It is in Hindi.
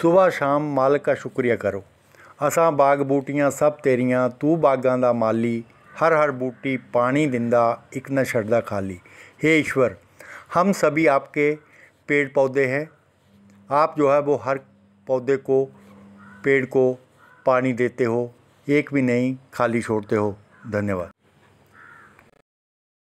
सुबह शाम ਮਾਲਕ का शुक्रिया करो असा बाग बूटियां सब तेरिया तू ਬਾਗਾਂ ਦਾ माली हर हर बूटी पानी दिंदा एक न छदा खाली हे ईश्वर हम सभी आपके पेड़ पौधे हैं आप जो है वो हर पौधे को पेड़ को पानी देते हो एक भी नहीं खाली छोड़ते हो धन्यवाद